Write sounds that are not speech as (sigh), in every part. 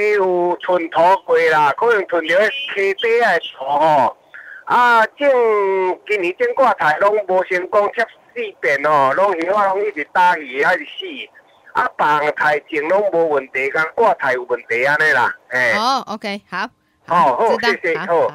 只有存土鸡啦，可能存到溪底的土吼。啊，种今年种挂台拢无成功，切四遍哦，拢鱼仔拢一直打鱼还是死。啊，别台种拢无问题，干挂台有问题安尼啦。哎。哦，OK，好。哦，好，谢谢，好。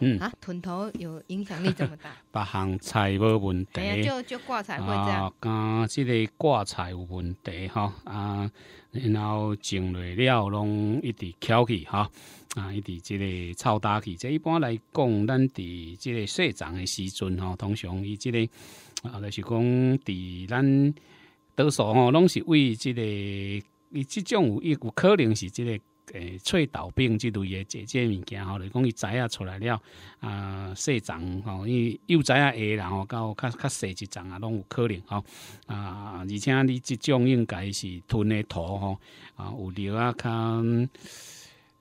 嗯啊，吞头有影响力这么大？别 (laughs) 行菜无问题，对啊，就就挂菜会这样。啊，即个挂菜有问题哈啊，然后种材料拢一直翘起哈啊，一直即个臭大起。即一般来讲，咱伫即个生长的时阵哦，通常以即个啊，就是讲伫咱多数吼拢是为即个，伊即种有有可能是即个。诶，脆豆饼之类的这这物件吼，来讲伊仔啊出来了啊，细种吼，伊幼仔啊下然后到较较细一丛啊，拢有可能吼啊，而且你即种应该是吞的土吼啊，有料啊，较。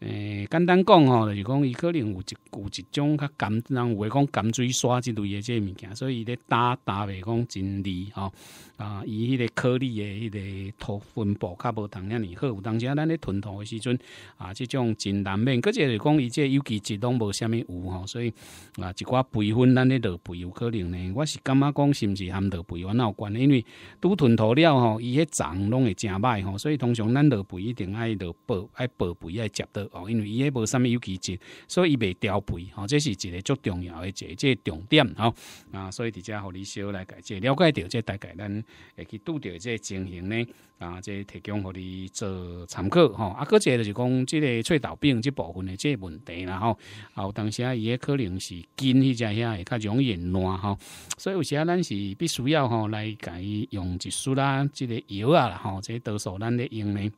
诶，简单讲吼，就是讲伊可能有一有一种较甘，人有诶讲甘水刷之类诶个物件，所以伊咧打打袂讲真利吼啊，伊迄个颗粒诶迄个土分布较无同，样尼好，有当时咱咧吞吐诶时阵啊，即种真难免，搁者讲伊个，有其质拢无虾米有吼，所以啊，一寡培分咱咧落培有可能呢，我是感觉讲是毋是含落培有有关？因为拄吞吐了吼，伊迄脏拢会诚歹吼，所以通常咱落培一定爱落保爱保培爱接到。哦，因为伊迄无啥物有机质，所以伊袂调配，吼，这是一个足重要的一个重点，吼啊，所以伫遮互你小来解解，了解到即大概咱会去拄着即情形呢，啊，即提供互你做参考，吼，啊，一个就是讲即个脆倒柄即部分的即问题啦，吼，啊，有当时啊伊也可能是根去只遐会较容易烂吼，所以有时啊，咱是必须要吼来伊用一丝啦，即个药啊，吼，即多数咱咧用咧。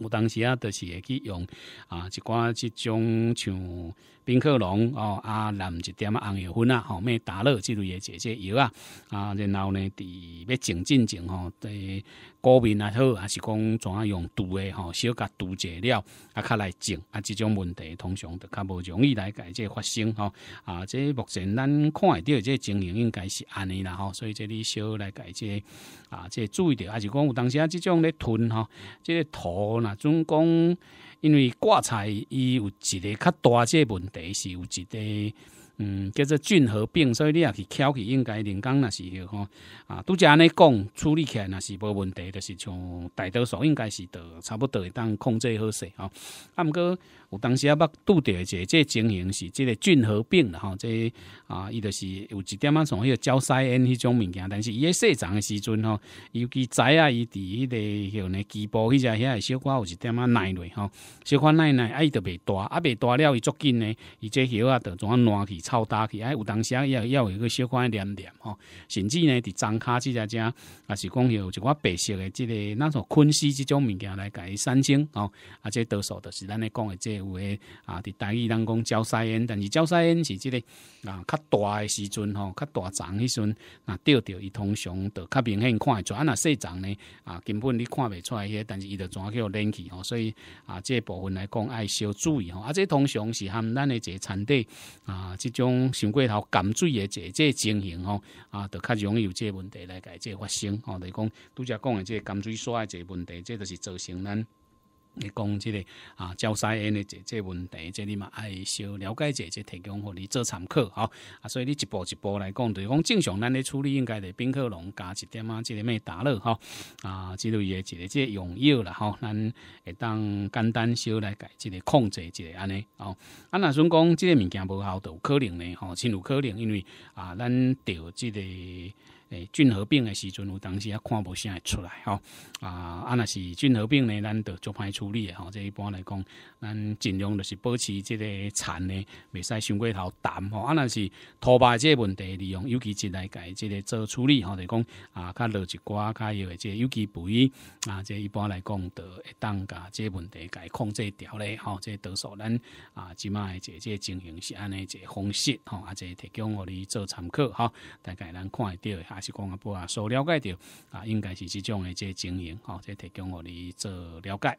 我当时啊，都是会去用啊，一寡即种像冰克隆哦啊，蓝一点啊，红药粉啊，吼，咩打乐之类的这些药啊啊，然后呢，伫要静静静吼，对，过敏也好，还是讲怎样用毒的吼，小涂毒下了，啊，较来静啊，这种问题通常都较无容易来解这发生哈啊，这目前咱看的这经营应该是安尼啦哈，所以这里小来解这啊，这注意着啊，就讲我当时啊，这种咧吞哈，这个土呢。总讲，因为挂彩，伊有一个较大个问题，是有一个。嗯，叫做菌合并，所以你也是挑起应该人工那是吼，啊，都只安尼讲处理起来那是无问题，就是像大多数应该是都差不多会当控制好势吼。啊，毋过有当时也捌拄着一个即情形是即个菌合并的吼，即啊伊就是有一点啊从迄个胶塞因迄种物件，但是伊咧细长的时阵吼，尤其仔啊伊伫迄个像呢基部迄只遐小块有一点啊耐类吼，小块耐，啊伊就袂大，啊，未大了伊足紧呢，伊即个啊就怎啊烂去。透打起，哎，有当下要要有一个小款黏黏吼，甚至呢，伫长卡即只只，也是讲有一寡白色的即个那种昆丝即种物件来伊散青哦，啊，这多数都是咱咧讲的即有诶啊，伫大鱼当讲礁鳃烟，但是礁鳃烟是即个啊，较大诶时阵吼，较大长迄阵啊钓钓伊通常都较明显看，出，啊，若细长呢啊，根本你看袂出来，但是伊就怎叫冷去吼，所以啊，这部分来讲爱小注意啊，这通常是含咱诶一个产地啊，即。种上过头甘水的一个情形吼，啊，就较容易有这问题来解这发生吼，是讲拄则讲的这甘水衰的这个问题，这都是造成咱。你讲即个啊，胶塞因的即即问题，即你嘛爱小了解者，即提供互你做参考吼。啊，所以你一步一步来讲，就是讲正常，咱咧处理应该的冰克隆加一点啊，即个咩打热吼啊，即类一个即用药啦吼，咱会当简单小来改即个控制一个安尼吼。啊，若算讲即个物件无效，都可能呢吼，甚有可能，因为啊，咱着即个。诶，菌合并的时阵，有当时也看无啥会出来吼。啊，啊若是菌合并呢，咱着做歹处理的吼。这一般来讲，咱尽量就是保持即个残呢，未使伤过头淡吼。啊若是拖把即个问题，利用有机质来改即个做处理哈。就讲啊，较落一寡较有个有机肥啊，这一般来讲，会当即个问题改控制掉咧吼。这多数咱啊，诶，码即个经营是安尼个方式吼，啊，且提供互你做参考吼，大概咱看会着诶。下。是讲啊，部啊，所了解到啊，应该是这种的这经营，哈，这提供互你做了解。